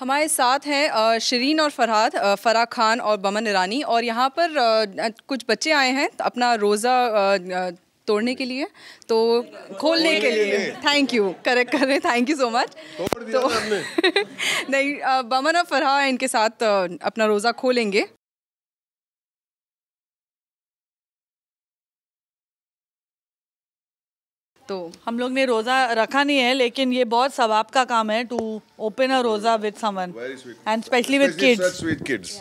हमारे साथ हैं शरीन और फरहाद फरा खान और बमन ईरानी और यहाँ पर कुछ बच्चे आए हैं अपना रोज़ा तोड़ने के लिए तो खोलने के लिए थैंक यू करेक्ट कर रहे थैंक यू सो मच तो नहीं बमन और फरहा इनके साथ अपना रोज़ा खोलेंगे तो हम लोग ने रोज़ा रखा नहीं है लेकिन ये बहुत सवाब का काम है टू ओपन अ रोज़ा with someone and especially with kids sweet kids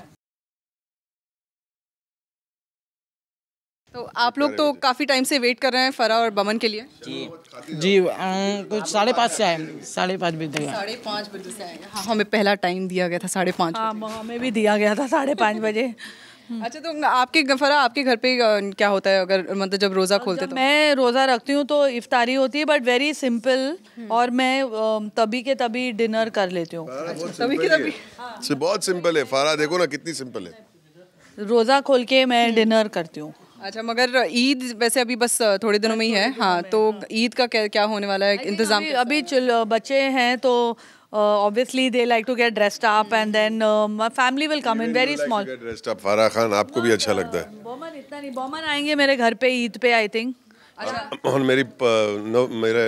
तो आप लोग तो काफ़ी टाइम से वेट कर रहे हैं फरा और बमन के लिए जी जी कुछ साढ़े पाँच से आए साढ़े पाँच बजे साढ़े पाँच बजे से आए हाँ हमें पहला टाइम दिया गया था साढ़े पाँच हाँ हमें भी दिया गया था साढ़े पाँच बजे हम्म। अच्छा तो आपके फरा आपके घर पे क्या होता है अगर मतलब जब रोज़ा खोलते तो मैं रोज़ा रखती हूँ तो इफ्तारी होती है बट वेरी सिंपल और मैं तभी के तभी डिनर कर लेती हूँ अच्छा, तभी हाँ। बहुत सिंपल है फारा देखो ना कितनी सिंपल है रोज़ा खोल के मैं डिनर हम्म। करती हूँ अच्छा मगर ईद वैसे अभी बस थोड़े दिनों में ही है हाँ तो हाँ। ईद का क्या होने वाला है इंतजाम अभी, अभी बच्चे हैं तो Uh, obviously, they like to get dressed up, mm -hmm. and then uh, my family will come in very like small. Get dressed up, Farah Khan, aapko bhi acha lagta hai Boman itna nahi Boman aayenge mere ghar pe eid pe i think acha aur meri no mere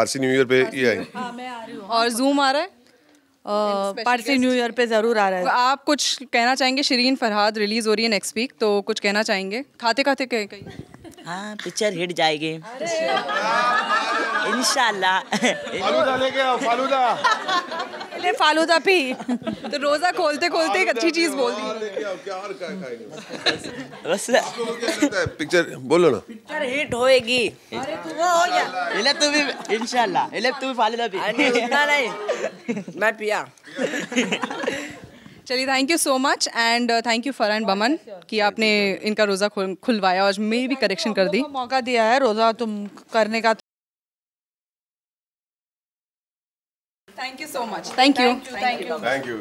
parsi new year pe ये आएंगे ha main aa rahi hu aur zoom aa raha hai Parsi new year पे ज़रूर आ रहा है आप कुछ कहना चाहेंगे शरीन फरहाद रिलीज़ हो रही है नेक्स्ट वीक तो कुछ कहना चाहेंगे खाते खाते कहीं हाँ पिक्चर हिट जाएगी इनशाला फालूदा ले फालूदा पी तो रोजा खोलते खोलते एक अच्छी चीज बोल दी हाँ, बस पिक्चर बोलो ना पिक्चर हिट होएगी अरे तू वो हो गया इले तू भी इंशाल्लाह इले तू भी फालूदा पी नहीं मैं पिया चलिए thank you so much and thank you Farhan Boman कि आपने इनका रोज़ा खुलवाया और मेरी भी करेक्शन कर दी मौका दिया है रोज़ा तुम करने का thank you so much thank you thank you